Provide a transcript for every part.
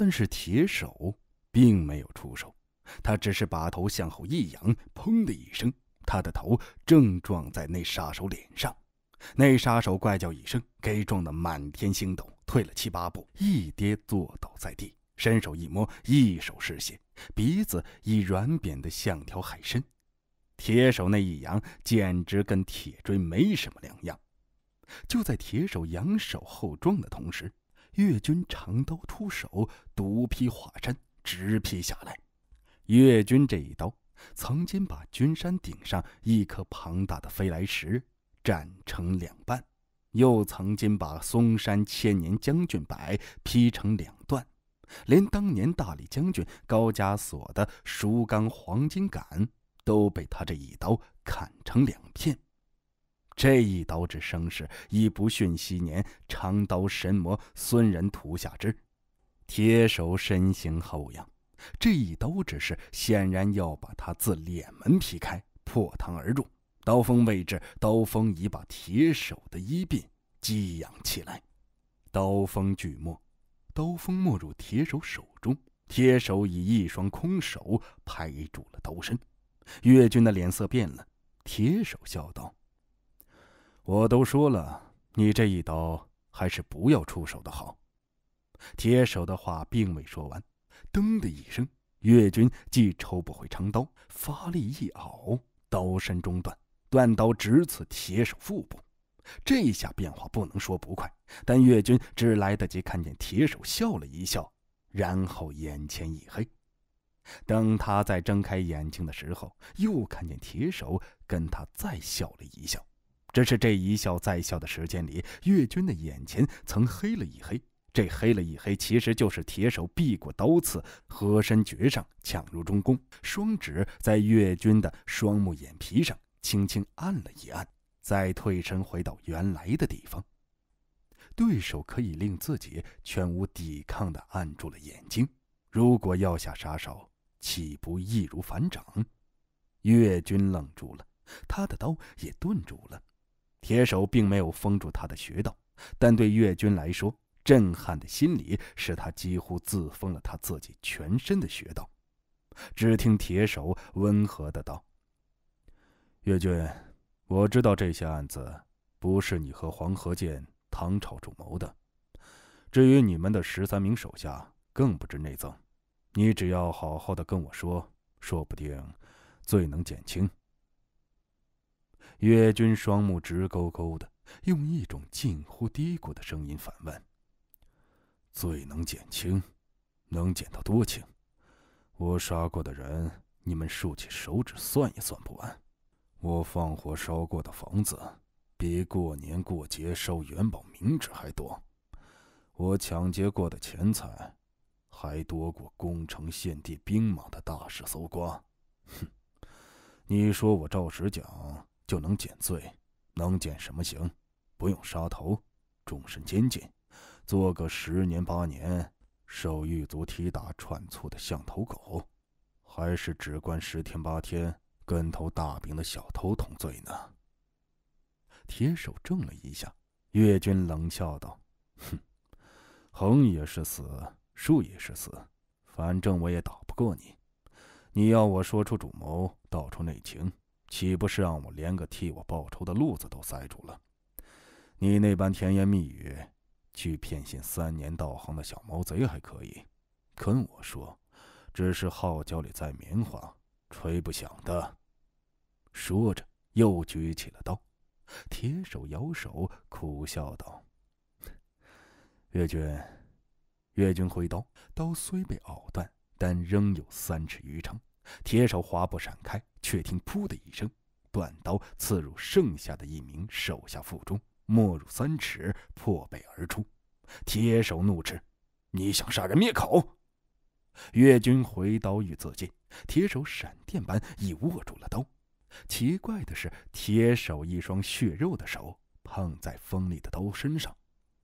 但是铁手并没有出手，他只是把头向后一仰，砰的一声，他的头正撞在那杀手脸上。那杀手怪叫一声，给撞得满天星斗，退了七八步，一跌坐倒在地，伸手一摸，一手是血，鼻子已软扁的像条海参。铁手那一扬，简直跟铁锥没什么两样。就在铁手扬手后撞的同时。越军长刀出手，独劈华山，直劈下来。越军这一刀，曾经把君山顶上一颗庞大的飞来石斩成两半，又曾经把嵩山千年将军柏劈成两段，连当年大理将军高加索的熟钢黄金杆都被他这一刀砍成两片。这一刀之声势已不逊昔年长刀神魔孙仁屠下之，铁手身形后仰，这一刀之势显然要把他自脸门劈开，破膛而入。刀锋未至，刀锋已把铁手的衣鬓激扬起来。刀锋锯没，刀锋没入铁手手中，铁手以一双空手拍住了刀身。岳军的脸色变了，铁手笑道。我都说了，你这一刀还是不要出手的好。铁手的话并未说完，噔的一声，岳军既抽不回长刀，发力一拗，刀身中断，断刀直刺铁手腹部。这下变化不能说不快，但岳军只来得及看见铁手笑了一笑，然后眼前一黑。等他再睁开眼睛的时候，又看见铁手跟他再笑了一笑。只是这一笑，再笑的时间里，岳军的眼前曾黑了一黑。这黑了一黑，其实就是铁手避过刀刺，合身绝上抢入中宫，双指在岳军的双目眼皮上轻轻按了一按，再退身回到原来的地方。对手可以令自己全无抵抗的按住了眼睛，如果要下杀手，岂不易如反掌？岳军愣住了，他的刀也顿住了。铁手并没有封住他的穴道，但对岳军来说，震撼的心理使他几乎自封了他自己全身的穴道。只听铁手温和的道：“岳军，我知道这些案子不是你和黄河剑、唐朝主谋的。至于你们的十三名手下，更不知内脏。你只要好好的跟我说，说不定罪能减轻。”岳军双目直勾勾的，用一种近乎嘀咕的声音反问：“罪能减轻，能减到多轻？我杀过的人，你们竖起手指算也算不完；我放火烧过的房子，比过年过节烧元宝、冥纸还多；我抢劫过的钱财，还多过攻城陷地兵马的大肆搜刮。哼，你说我照实讲？”就能减罪，能减什么刑？不用杀头，终身监禁，做个十年八年，受狱卒踢打串粗的像头狗，还是只关十天八天，跟头大饼的小偷同罪呢？铁手怔了一下，岳军冷笑道：“哼，横也是死，竖也是死，反正我也打不过你。你要我说出主谋，道出内情。”岂不是让我连个替我报仇的路子都塞住了？你那般甜言蜜语，去骗信三年道行的小毛贼还可以，跟我说，只是号角里在棉花，吹不响的。说着，又举起了刀，铁手摇手，苦笑道：“岳军，岳军挥刀，刀虽被拗断，但仍有三尺余长。”铁手滑步闪开，却听“噗”的一声，断刀刺入剩下的一名手下腹中，没入三尺，破背而出。铁手怒斥：“你想杀人灭口？”越军回刀欲自尽，铁手闪电般已握住了刀。奇怪的是，铁手一双血肉的手碰在锋利的刀身上，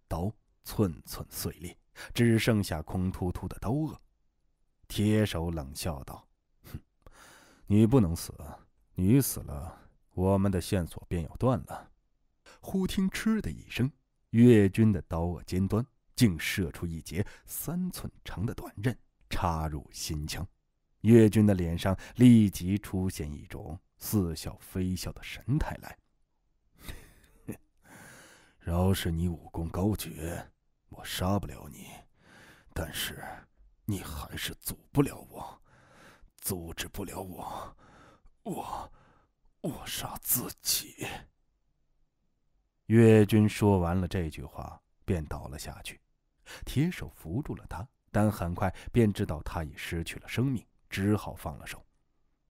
刀寸寸碎裂，只剩下空秃秃的刀锷。铁手冷笑道。你不能死，你死了，我们的线索便要断了。忽听“嗤”的一声，岳军的刀额尖端竟射出一截三寸长的短刃，插入心腔。岳军的脸上立即出现一种似笑非笑的神态来。饶是你武功高绝，我杀不了你，但是你还是阻不了我。阻止不了我，我，我杀自己。越军说完了这句话，便倒了下去。铁手扶住了他，但很快便知道他已失去了生命，只好放了手。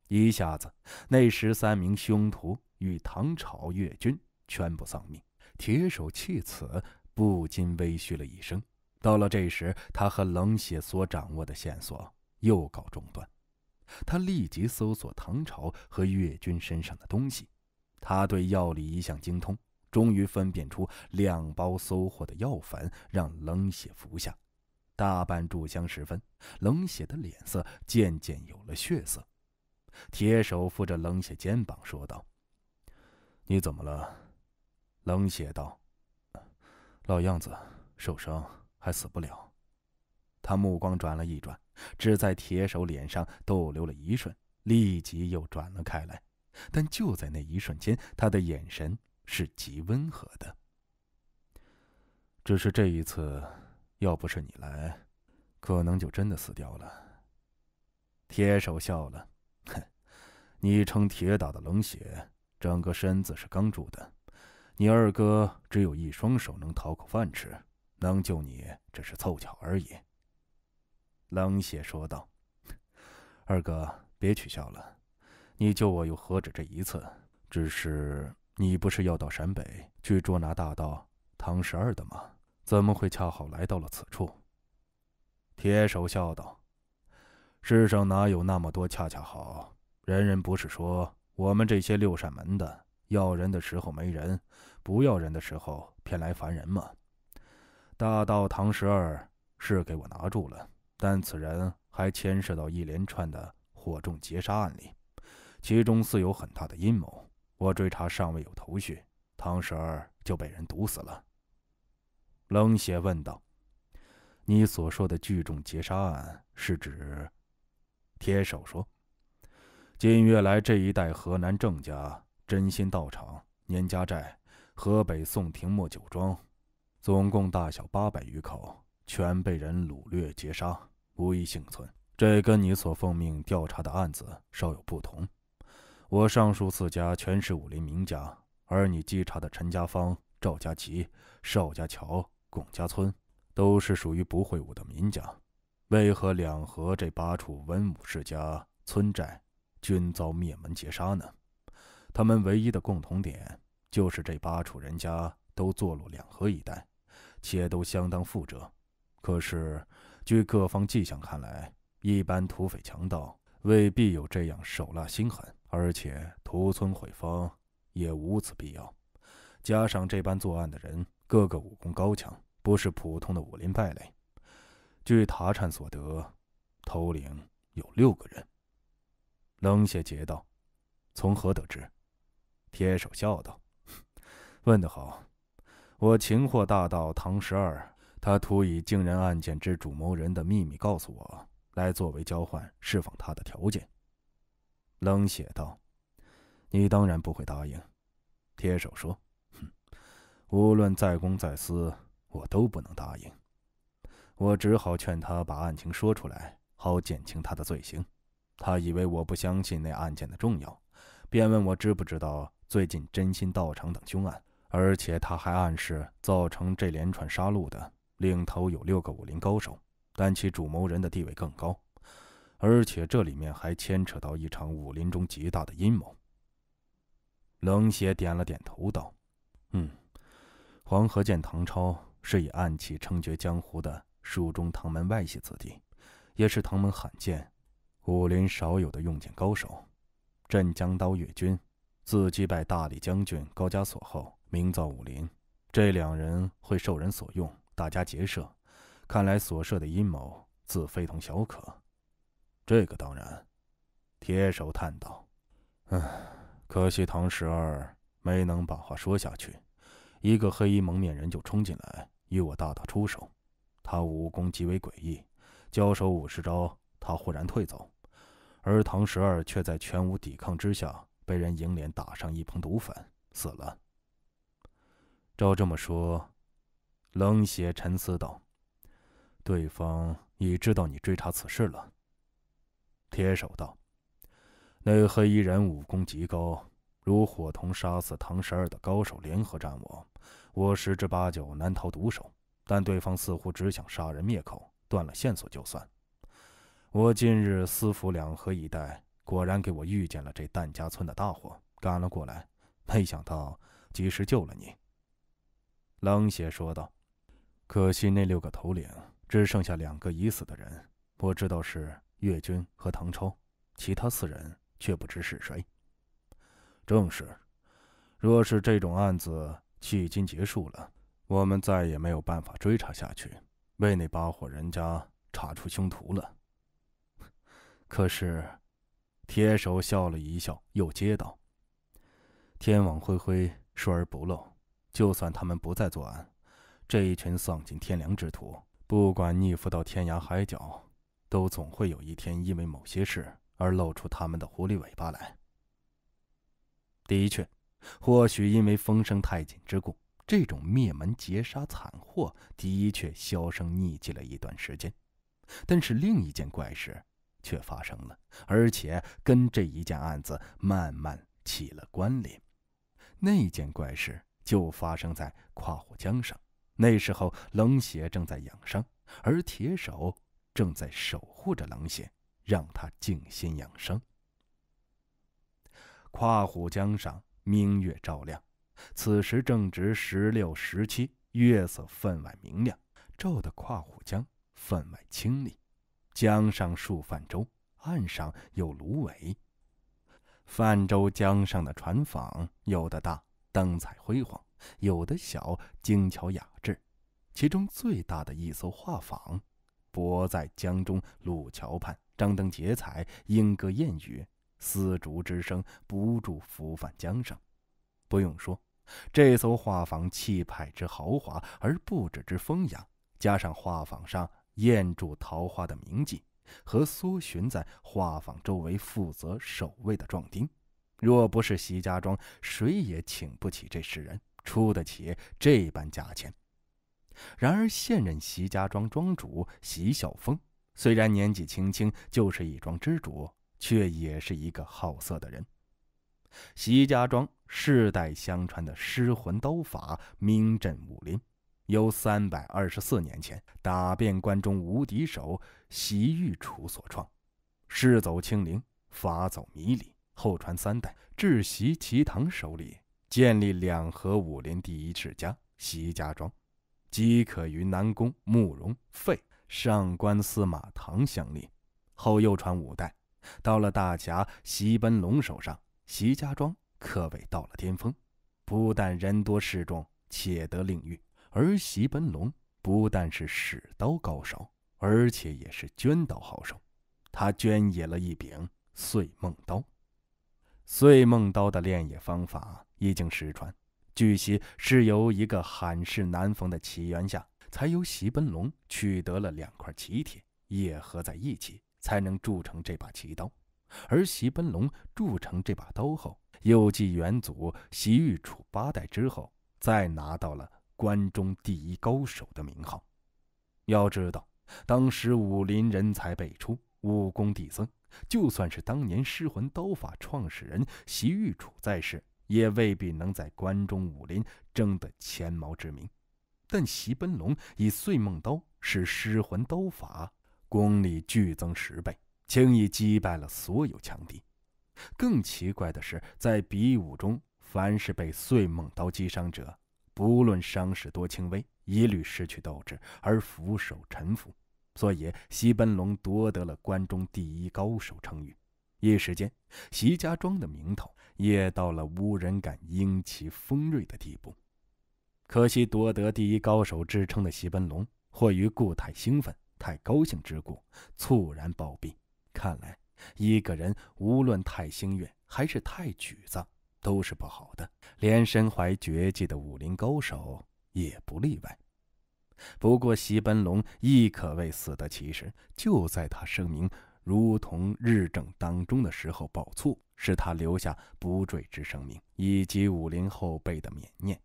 一下子，那十三名凶徒与唐朝越军全部丧命。铁手气此，不禁微嘘了一声。到了这时，他和冷血所掌握的线索又告中断。他立即搜索唐朝和越军身上的东西，他对药理一向精通，终于分辨出两包搜获的药粉，让冷血服下。大半炷香时分，冷血的脸色渐渐有了血色。铁手扶着冷血肩膀说道：“你怎么了？”冷血道：“老样子，受伤还死不了。”他目光转了一转。只在铁手脸上逗留了一瞬，立即又转了开来。但就在那一瞬间，他的眼神是极温和的。只是这一次，要不是你来，可能就真的死掉了。铁手笑了，哼，你称铁打的冷血，整个身子是钢铸的，你二哥只有一双手能讨口饭吃，能救你只是凑巧而已。冷血说道：“二哥，别取笑了，你救我又何止这一次？只是你不是要到陕北去捉拿大盗唐十二的吗？怎么会恰好来到了此处？”铁手笑道：“世上哪有那么多恰恰好？人人不是说我们这些六扇门的，要人的时候没人，不要人的时候偏来烦人吗？大盗唐十二是给我拿住了。”但此人还牵涉到一连串的火种劫杀案例，其中似有很大的阴谋。我追查尚未有头绪，唐十二就被人毒死了。冷血问道：“你所说的聚众劫杀案是指？”铁手说：“近月来这一带，河南郑家、真心道场、年家寨、河北宋廷墨酒庄，总共大小八百余口。”全被人掳掠劫杀，无一幸存。这跟你所奉命调查的案子稍有不同。我上述四家全是武林名家，而你稽查的陈家方、赵家集、邵家桥、龚家村，都是属于不会武的名家。为何两河这八处文武世家村寨均遭灭门劫杀呢？他们唯一的共同点，就是这八处人家都坐落两河一带，且都相当富庶。可是，据各方迹象看来，一般土匪强盗未必有这样手辣心狠，而且屠村毁坊也无此必要。加上这般作案的人，个个武功高强，不是普通的武林败类。据塔产所得，头领有六个人。冷血劫道，从何得知？铁手笑道：“ 问得好，我擒获大盗唐十二。”他图以惊人案件之主谋人的秘密告诉我，来作为交换释放他的条件。冷血道：“你当然不会答应。”铁手说：“哼，无论在公在私，我都不能答应。我只好劝他把案情说出来，好减轻他的罪行。他以为我不相信那案件的重要，便问我知不知道最近真心道场等凶案，而且他还暗示造成这连串杀戮的。”领头有六个武林高手，但其主谋人的地位更高，而且这里面还牵扯到一场武林中极大的阴谋。冷血点了点头道：“嗯，黄河剑唐超是以暗器称绝江湖的蜀中唐门外系子弟，也是唐门罕见、武林少有的用剑高手。镇江刀岳军，自击败大理将军高加索后，名噪武林。这两人会受人所用。”大家结社，看来所设的阴谋自非同小可。这个当然，铁手叹道：“唉，可惜唐十二没能把话说下去。一个黑衣蒙面人就冲进来，与我大打出手。他武功极为诡异，交手五十招，他忽然退走，而唐十二却在全无抵抗之下，被人迎脸打上一捧毒粉，死了。照这么说……”冷血沉思道：“对方已知道你追查此事了。”铁手道：“那黑衣人武功极高，如伙同杀死唐十二的高手联合战我，我十之八九难逃毒手。但对方似乎只想杀人灭口，断了线索就算。我近日私府两河一带，果然给我遇见了这蛋家村的大火，赶了过来，没想到及时救了你。”冷血说道。可惜那六个头领只剩下两个已死的人，我知道是岳军和唐超，其他四人却不知是谁。正是，若是这种案子迄今结束了，我们再也没有办法追查下去，为那八伙人家查出凶徒了。可是，铁手笑了一笑，又接道：“天网恢恢，疏而不漏，就算他们不再作案。”这一群丧尽天良之徒，不管逆伏到天涯海角，都总会有一天因为某些事而露出他们的狐狸尾巴来。的确，或许因为风声太紧之故，这种灭门劫杀惨祸的确销声匿迹了一段时间。但是另一件怪事却发生了，而且跟这一件案子慢慢起了关联。那件怪事就发生在跨湖江上。那时候，冷血正在养伤，而铁手正在守护着冷血，让他静心养生。跨虎江上，明月照亮，此时正值十六十七，月色分外明亮，照得跨虎江分外清丽。江上数泛舟，岸上有芦苇。泛舟江上的船舫，有的大，灯彩辉煌；有的小，精巧雅。其中最大的一艘画舫，泊在江中路桥畔，张灯结彩，莺歌燕语，丝竹之声不住拂泛江上。不用说，这艘画舫气派之豪华，而布置之风雅，加上画舫上艳著桃花的名妓，和苏洵在画舫周围负责守卫的壮丁，若不是席家庄，谁也请不起这十人，出得起这般价钱。然而，现任席家庄庄主席小峰虽然年纪轻轻就是一庄之主，却也是一个好色的人。席家庄世代相传的失魂刀法名震武林，由三百二十四年前打遍关中无敌手席玉楚所创，世走清灵，法走迷离，后传三代至习其堂手里，建立两河武林第一世家——席家庄。即可与南宫慕容废、上官司马唐相列，后又传五代，到了大侠席奔龙手上，席家庄可谓到了巅峰。不但人多势众，且得令誉。而席奔龙不但是使刀高手，而且也是捐刀好手。他捐野了一柄碎梦刀，碎梦刀的练野方法已经失传。据悉，是由一个罕世难逢的奇缘下，才由席奔龙取得了两块奇铁，也合在一起，才能铸成这把奇刀。而席奔龙铸成这把刀后，又继元祖席玉楚八代之后，再拿到了关中第一高手的名号。要知道，当时武林人才辈出，武功递增，就算是当年失魂刀法创始人席玉楚在世。也未必能在关中武林争得前茅之名，但席奔龙以碎梦刀是失魂刀法，功力剧增十倍，轻易击败了所有强敌。更奇怪的是，在比武中，凡是被碎梦刀击伤者，不论伤势多轻微，一律失去斗志而俯首臣服。所以，席奔龙夺得了关中第一高手称誉。一时间，席家庄的名头也到了无人敢因其锋锐的地步。可惜，夺得第一高手之称的席奔龙，或于故太兴奋、太高兴之故，猝然暴毙。看来，一个人无论太幸运还是太沮丧，都是不好的。连身怀绝技的武林高手也不例外。不过，席奔龙亦可谓死得其时。就在他声明如同日正当中的时候爆粗，使他留下不坠之声名，以及武林后辈的缅念。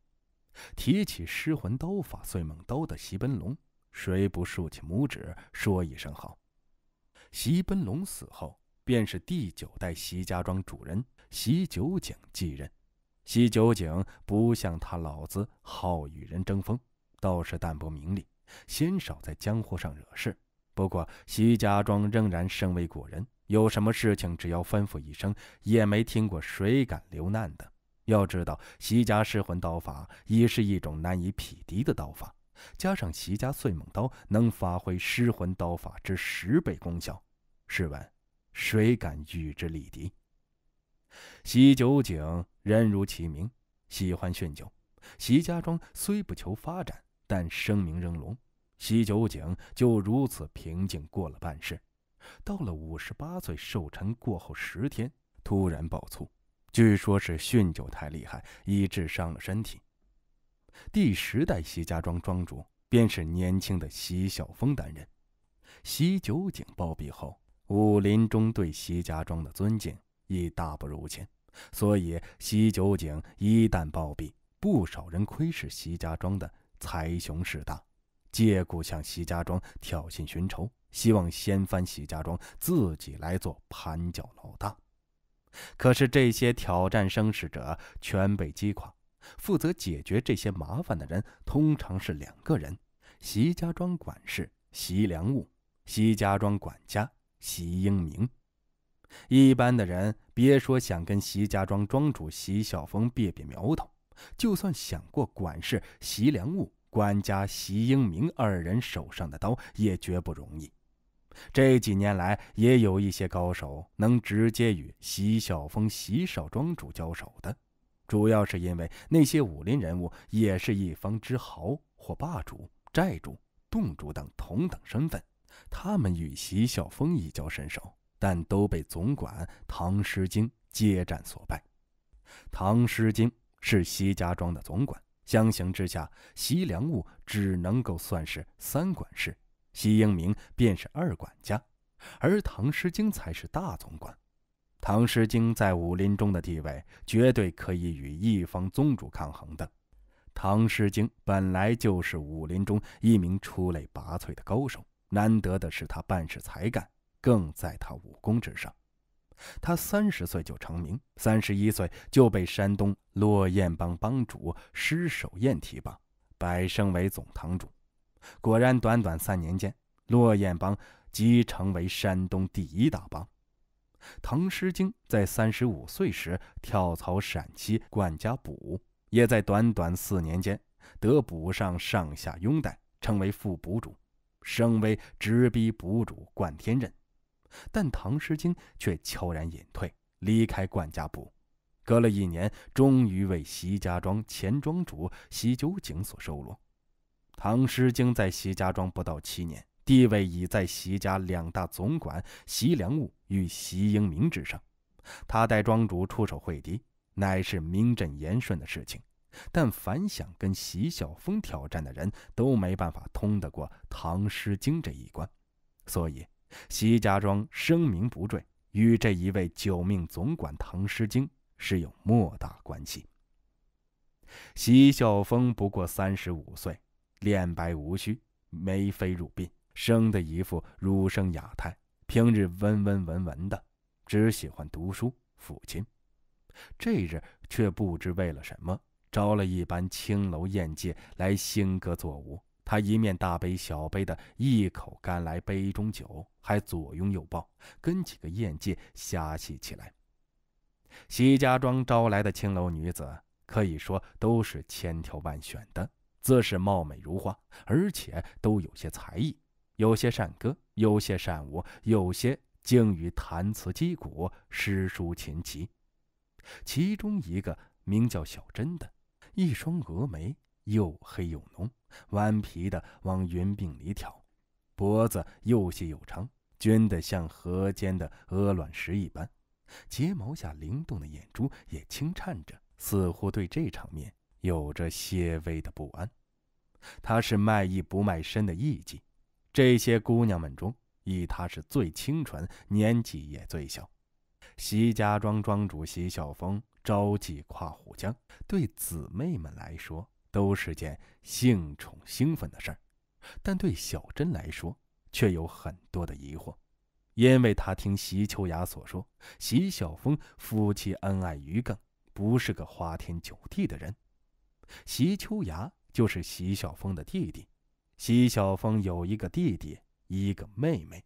提起失魂刀法碎梦刀的席奔龙，谁不竖起拇指说一声好？席奔龙死后，便是第九代席家庄主人席九井继任。席九井不像他老子好与人争锋，倒是淡泊名利，鲜少在江湖上惹事。不过，席家庄仍然身为古人，有什么事情只要吩咐一声，也没听过谁敢留难的。要知道，席家失魂刀法已是一种难以匹敌的刀法，加上席家碎梦刀能发挥失魂刀法之十倍功效，试问，谁敢与之力敌？席九井人如其名，喜欢酗酒。席家庄虽不求发展，但声名仍隆。席九井就如此平静过了半世，到了五十八岁寿辰过后十天，突然暴卒，据说是酗酒太厉害，以致伤了身体。第十代席家庄庄主便是年轻的席小峰担任。席九井暴毙后，武林中对席家庄的尊敬已大不如前，所以席九井一旦暴毙，不少人窥视席家庄的财雄势大。借故向席家庄挑衅寻仇，希望掀翻席家庄，自己来做盘脚老大。可是这些挑战生事者全被击垮。负责解决这些麻烦的人通常是两个人：席家庄管事席良务，席家庄管家席英明。一般的人别说想跟席家庄庄主席晓峰别别苗头，就算想过管事席良务。管家席英明二人手上的刀也绝不容易。这几年来，也有一些高手能直接与席晓峰、席少庄主交手的，主要是因为那些武林人物也是一方之豪或霸主、寨主、洞主等同等身份。他们与席晓峰一交身手，但都被总管唐诗经接战所败。唐诗经是席家庄的总管。相形之下，西凉悟只能够算是三管事，西英明便是二管家，而唐诗经才是大总管。唐诗经在武林中的地位，绝对可以与一方宗主抗衡的。唐诗经本来就是武林中一名出类拔萃的高手，难得的是他办事才干，更在他武功之上。他三十岁就成名，三十一岁就被山东落雁帮帮主施守雁提拔，摆升为总堂主。果然，短短三年间，落雁帮即成为山东第一大帮。唐诗经在三十五岁时跳槽陕西冠家堡，也在短短四年间得补上上下拥戴，成为副堡主，升为直逼堡主冠天任。但唐诗经却悄然隐退，离开冠家堡。隔了一年，终于为席家庄前庄主席九井所收罗。唐诗经在席家庄不到七年，地位已在席家两大总管席良务与席英明之上。他代庄主出手会敌，乃是名正言顺的事情。但凡想跟席晓峰挑战的人，都没办法通得过唐诗经这一关，所以。席家庄声名不坠，与这一位九命总管唐诗经是有莫大关系。席孝峰不过三十五岁，脸白无须，眉飞入鬓，生的一副儒生雅态。平日温温文文的，只喜欢读书。父亲这日却不知为了什么，招了一班青楼艳妓来兴歌作舞。他一面大杯小杯的一口干来杯中酒，还左拥右抱，跟几个艳妓瞎戏起来。席家庄招来的青楼女子，可以说都是千挑万选的，自是貌美如花，而且都有些才艺，有些善歌，有些善舞，有些精于弹词击鼓、诗书琴棋。其中一个名叫小珍的，一双蛾眉。又黑又浓，弯皮的往云鬓里挑，脖子又细又长，卷得像河间的鹅卵石一般，睫毛下灵动的眼珠也轻颤着，似乎对这场面有着些微的不安。她是卖艺不卖身的艺妓，这些姑娘们中，以她是最清纯，年纪也最小。席家庄庄主席晓峰招妓跨虎江，对姊妹们来说。都是件性宠兴奋的事儿，但对小珍来说，却有很多的疑惑，因为她听席秋雅所说，席晓峰夫妻恩爱于更，不是个花天酒地的人。席秋雅就是席晓峰的弟弟，席晓峰有一个弟弟，一个妹妹。